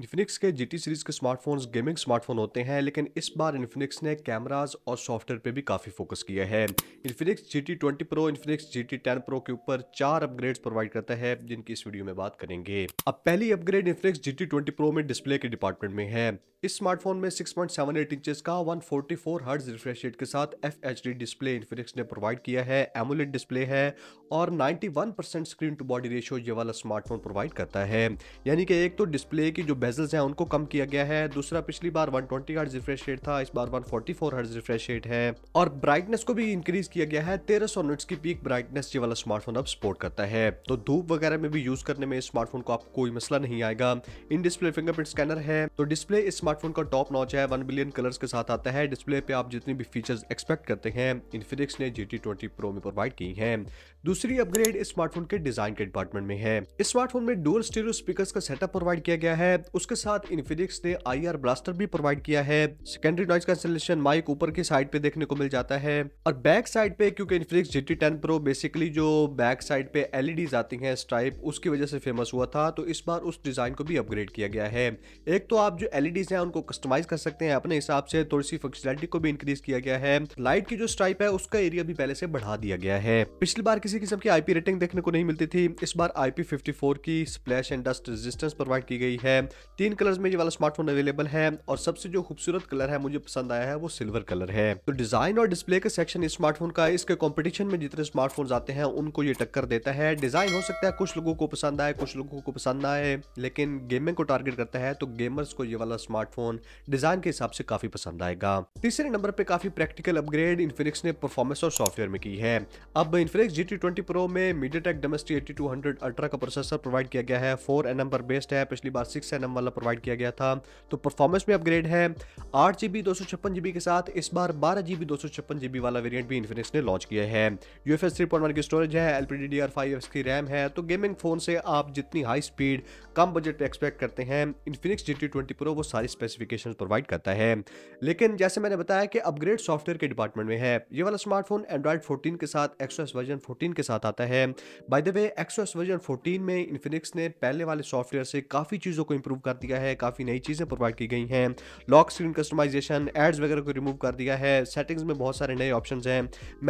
Infinix के GT series के smartphones gaming smartphone होते हैं लेकिन इस बार इन्फिनिक्स ने कैमराज और सॉफ्टवेयर पे भी काफ़ी फोकस किया है Infinix G T twenty pro Infinix G T ten pro के ऊपर चार अपग्रेड्स प्रोवाइड करता है जिनकी इस वीडियो में बात करेंगे अब पहली upgrade Infinix G T twenty pro में डिस्प्ले के डिपार्टमेंट में है इस स्मार्टफोन में 6.78 पॉइंट सेवन एट इंचेस का 144 फोर्टी हर्ट्ज रिफ्रेश रेट के साथ F H D display Infinix ने प्रोवाइड किया है एमुलेट डिस्प्ले है और 91 percent screen to body ratio ये वाला स्मार्टफोन प्रोवाइड करता है यानी कि एक तो डिस्प्ले की जो बेजल्स हैं उनको कम किया गया है दूसरा पिछली बार one twenty hertz refresh rate था इस बार one forty four hertz refresh rate है और ब्राइटनेस को भी इंक्रीज किया गया है तेरह सौ निट्स की पीक ब्राइटनेस ये वाला स्मार्टफोन अब सपोर्ट करता है तो धूप वगैरह में भी यूज करने में स्मार्टफोन को आपको कोई मसला नहीं आएगा इन डिस्प्ले फिंगरप्रिंट स्कैनर है तो डिस्प्ले इस स्मार्टफोन का टॉप नॉच है वन बिलियन कलर्स के साथ आता है डिस्प्ले पे आप जितनी भी फीचर्स एक्सपेक्ट करते हैं इन्फिनिक्स ने जी टी ट्वेंटी प्रो में प्रोवाइड की है दूसरी अपग्रेड इस स्मार्टफोन के डिजाइन के डिपार्टमेंट में है इस स्मार्टफोन में डोर स्टीरियो स्पीकर्स का सेटअप प्रोवाइड किया गया है उसके साथ इन्फिनिक्स ने आई आर ब्लास्टर भी प्रोवाइड किया है सेकेंडरी नॉइज कैंसिलेशन माइक ऊपर की साइड पे देखने को मिल जाता है और बैक साइड पे क्योंकि Infinix G T ten pro basically जो बैक साइड पे एलईडीज e आती है स्ट्राइप उसकी वजह से फेमस हुआ था तो इस बार उस डिजाइन को भी अपग्रेड किया गया है एक तो आप जो एलईडी हैं उनको कस्टमाइज कर सकते हैं अपने हिसाब से थोड़ी सी फंक्शनलिटी को भी इंक्रीज किया गया है लाइट की जो स्ट्राइप है उसका एरिया भी पहले से बढ़ा दिया गया है पिछली बार किसी किस्म की आईपी रेटिंग देखने को नहीं मिलती थी इस बार आईपी की splash and dust resistance provide की गई है तीन कलर में ये वाला स्मार्टफोन अवेलेबल है और सबसे जो खूबसूरत कलर है मुझे पसंद आया है वो सिल्वर कलर है तो डिजाइन और डिस्प्ले का सेक्शन इस स्मार्टफोन का इसके कॉम्पिटिशन में जितने स्मार्टफोन आते हैं उनको ये टक्कर देता है डिजाइन हो सकता है कुछ लोगों को पसंद आए कुछ लोगों को पसंद आए लेकिन गेमिंग को टारगेट करता है तो गेमर्स को ये वाला स्मार्ट स्मार्टफोन डिजाइन के हिसाब से काफी पसंद आएगा तीसरे नंबर पे काफी प्रैक्टिकल अपग्रेड इन्फिनिक्स ने परफॉर्मेंस और सॉफ्टवेयर में की है अब Infinix G T twenty pro में MediaTek Dimensity eighty two hundred ultra का प्रोसेसर प्रोवाइड किया गया है फोर एन एम पर बेस्ड है पिछली बार सिक्स एन एम वाला प्रोवाइड किया गया था तो परफॉर्मेंस में अपग्रेड है आठ जीबी दो सौ छप्पन जीबी के साथ इस बार बारह जीबी दो सौ छप्पन जीबी वाला वेरियंट भी इन्फिनिक्स ने लॉन्च किया है U F S three point one की स्टोरेज है L P D D R five की रैम है तो गेमिंग फोन से आप जितनी हाई स्पीड कम बजट एक्सपेक्ट करते हैं Infinix G T twenty pro वो सारी स्पेसिफिकेशन प्रोवाइड करता है लेकिन जैसे मैंने बताया कि अपग्रेड सॉफ्टवेयर के डिपार्टमेंट में है ये वाला स्मार्टफोन एंड्रॉयड फोर्टीन के साथ एक्सोएस वर्जन फोर्टीन के साथ आता है by the way XOS version fourteen में इन्फिनिक्स ने पहले वाले सॉफ्टवेयर से काफ़ी चीज़ों को इंप्रूव कर दिया है काफ़ी नई चीज़ें प्रोवाइड की गई हैं लॉक स्क्रीन कस्टमाइजेशन एड्स वगैरह को रिमूव कर दिया है सेटिंग्स में बहुत सारे नए ऑप्शन हैं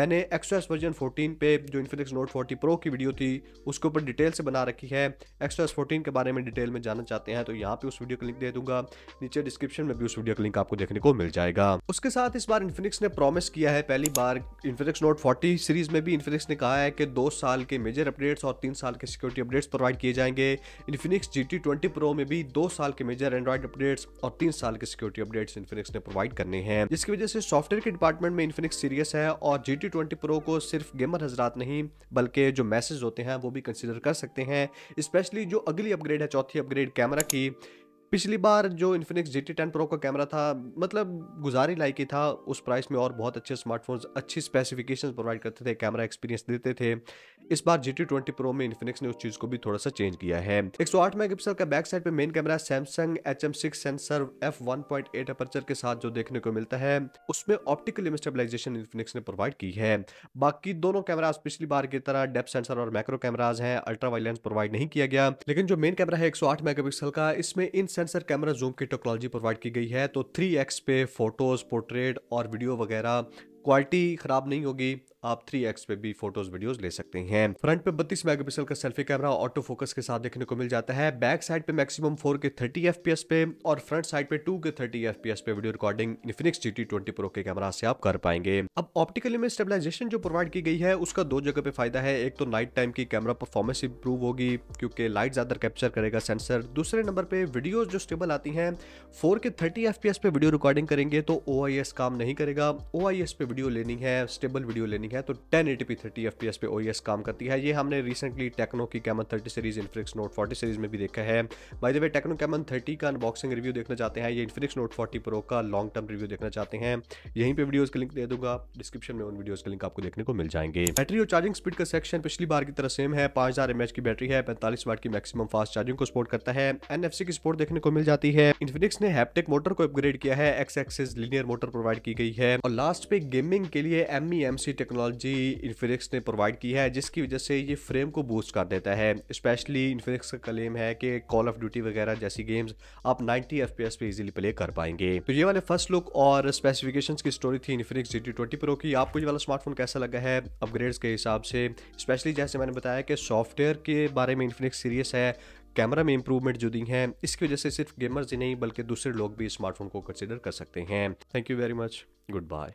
मैंने एक्सोएस वर्जन फोर्टीन पे जो इन्फिनिक्स नोट फोर्टी प्रो की वीडियो थी उसके ऊपर डिटेल से बना रखी है एक्सोएस फोर्टीन के बारे में डिटेल में जानना चाहते हैं तो यहाँ पे उस वीडियो को लिंक दे दूंगा नीचे नीचे डिस्क्रिप्शन में भी उस वीडियो का लिंक आपको देखने को मिल जाएगा उसके साथ इस बार इन्फिनिक्स ने प्रॉमिस किया है पहली बार इन्फिनिक्स नोट फोर्टी सीरीज में भी इन्फिनिक्स ने कहा है कि दो साल के मेजर अपडेट्स और तीन साल के सिक्योरिटी अपडेट्स प्रोवाइड किए जाएंगे Infinix G T twenty pro में भी दो साल के मेजर एंड्रॉइड अपडेट्स और तीन साल के सिक्योरिटी अपडेट्स इन्फिनिक्स ने प्रोवाइड करने हैं जिसकी वजह से सॉफ्टवेयर के डिपार्टमेंट में इन्फिनिक्स सीरियस है और जी टी ट्वेंटी प्रो को सिर्फ गेमर हजरात नहीं बल्कि जो मैसेज होते हैं वो भी कंसिडर कर सकते हैं स्पेशली जो अगली अपग्रेड है चौथी अपग्रेड कैमरा की पिछली बार जो Infinix G T ten pro का कैमरा था मतलब गुजारी लायक ही था उस प्राइस में और बहुत अच्छे स्मार्टफोन्स अच्छी स्पेसिफिकेशंस प्रोवाइड करते थे कैमरा एक्सपीरियंस देते थे इस बार जी टी ट्वेंटी प्रो में इन्फिनिक्स ने उस चीज़ को भी थोड़ा सा चेंज किया है एक सौ आठ मेगा का बैक साइड पे main camera Samsung H M six sensor F one point eight aperture के साथ जो देखने को मिलता है उसमें ऑप्टिकल इमेज स्टेबलाइजेशन इन्फिनिक्स ने प्रोवाइड की है बाकी दोनों कैमराज पिछली बार की तरह डेप सेंसर और मैक्रो कैमराज हैं अल्ट्रा वाइलेंस प्रोवाइड नहीं किया गया लेकिन जो मेन कैमरा है एक सौ आठ पिक्सल का इसमें इन सेंसर कैमरा जूम की टेक्नोलॉजी प्रोवाइड की गई है तो एक्स पे फोटोज़ पोर्ट्रेट और वीडियो वगैरह क्वालिटी ख़राब नहीं होगी आप थ्री एक्स पे भी फोटोज वीडियोज ले सकते हैं फ्रंट पे बत्तीस मेगापिक्सल का सेल्फी कैमरा ऑटो फोकस के साथ देखने को मिल जाता है बैक साइड पे maximum four K thirty fps और फ्रंट साइड पे two K thirty fps video recording Infinix G T twenty pro के कैमरा से आप कर पाएंगे अब ऑप्टिकल इमेज स्टेबलाइजेशन जो प्रोवाइड की गई है उसका दो जगह पे फायदा है एक तो नाइट टाइम की कैमरा परफॉर्मेंस इंप्रूव होगी क्योंकि लाइट ज्यादा कैप्चर करेगा सेंसर दूसरे नंबर पे वीडियो जो स्टेबल आती है four K thirty fps video recording करेंगे तो ओ काम नहीं करेगा ओ पे वीडियो लेनी है स्टेबल वीडियो लेनी रनिंग है तो 1080p 30 fps पे OES काम करती है ये हमने रिसेंटली टेक्नो की Camon 30 series Infinix Note 40 series में भी देखा है by the way Tecno Camon 30 का अनबॉक्सिंग रिव्यू देखना चाहते हैं ये इन्फ्लिक्स नोट 40 प्रो का लॉन्ग टर्म रिव्यू देखना चाहते हैं यहीं पर वीडियोज़ का लिंक दे दूंगा डिस्क्रिप्शन में उन वीडियोज़ का लिंक आपको देखने को मिल जाएंगे बैटरी और चार्जिंग स्पीड का सेक्शन पिछली बार की तरह सेम है पांच हज़ार की बैटरी है पैंतालीस वाट की मैक्सिमम फास्ट चार्जिंग को सपोर्ट करता है एन की सपोर्ट देखने को मिल जाती है इन्फिनिक्स ने हैप्टिक मोटर को अपग्रेड किया है X axis linear motor provide की गई है और लास्ट पे गेमिंग के लिए M technology e technology Infinix ने प्रोवाइड की है जिसकी वजह से ये फ्रेम को बूस्ट कर देता है स्पेशली इन्फिनिक्स का क्लेम है कि कॉल ऑफ ड्यूटी वगैरह जैसी गेम्स आप 90 एफ पे इजीली प्ले कर पाएंगे तो ये वाले फर्स्ट लुक और स्पेसिफिकेशन की स्टोरी थी इन्फिनिक्स जी टी प्रो की आपको ये वाला स्मार्टफोन कैसा लगा है अपग्रेड्स के हिसाब से स्पेशली जैसे मैंने बताया कि सॉफ्टवेयर के बारे में इन्फिनिक्स सीरियस है कैमरा में इंप्रूवमेंट जो दी है इसकी वजह से सिर्फ गेमर्स ही नहीं बल्कि दूसरे लोग भी स्मार्टफोन को कंसिडर कर सकते हैं thank you very much good bye